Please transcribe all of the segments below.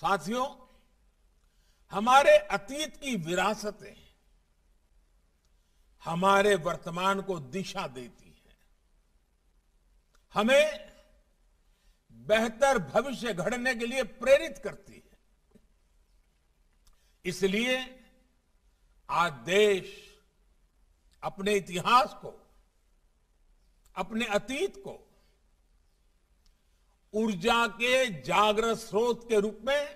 साथियों हमारे अतीत की विरासतें हमारे वर्तमान को दिशा देती हैं हमें बेहतर भविष्य घड़ने के लिए प्रेरित करती है इसलिए आज देश अपने इतिहास को अपने अतीत को ऊर्जा के जागृत स्रोत के रूप में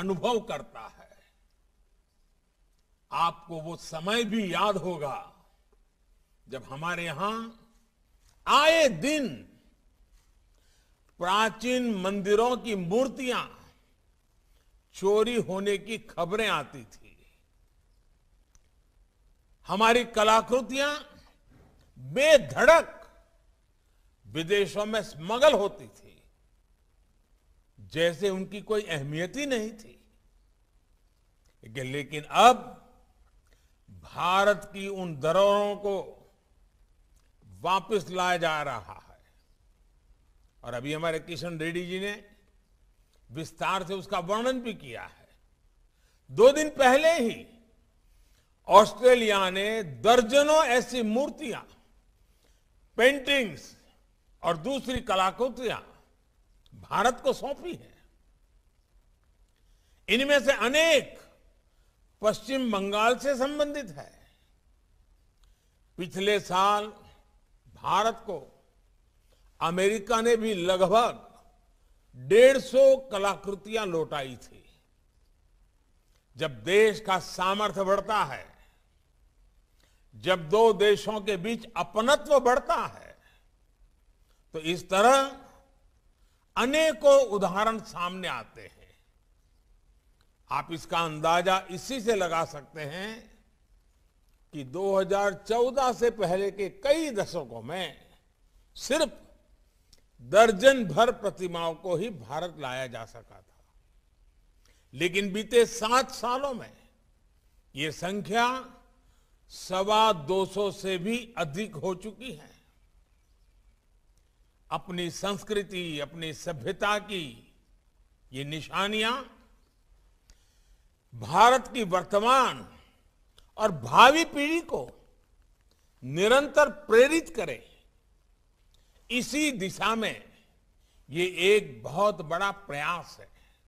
अनुभव करता है आपको वो समय भी याद होगा जब हमारे यहां आए दिन प्राचीन मंदिरों की मूर्तियां चोरी होने की खबरें आती थी हमारी कलाकृतियां बेधड़क विदेशों में स्मगल होती थी जैसे उनकी कोई अहमियत ही नहीं थी लेकिन अब भारत की उन दरों को वापस लाया जा रहा है और अभी हमारे किशन रेड्डी जी ने विस्तार से उसका वर्णन भी किया है दो दिन पहले ही ऑस्ट्रेलिया ने दर्जनों ऐसी मूर्तियां पेंटिंग्स और दूसरी कलाकृतियां भारत को सौंपी है इनमें से अनेक पश्चिम बंगाल से संबंधित है पिछले साल भारत को अमेरिका ने भी लगभग डेढ़ सौ कलाकृतियां लौटाई थी जब देश का सामर्थ्य बढ़ता है जब दो देशों के बीच अपनत्व बढ़ता है तो इस तरह अनेकों उदाहरण सामने आते हैं आप इसका अंदाजा इसी से लगा सकते हैं कि 2014 से पहले के कई दशकों में सिर्फ दर्जन भर प्रतिमाओं को ही भारत लाया जा सका था लेकिन बीते सात सालों में ये संख्या सवा दो सौ से भी अधिक हो चुकी है अपनी संस्कृति अपनी सभ्यता की ये निशानियां भारत की वर्तमान और भावी पीढ़ी को निरंतर प्रेरित करें इसी दिशा में ये एक बहुत बड़ा प्रयास है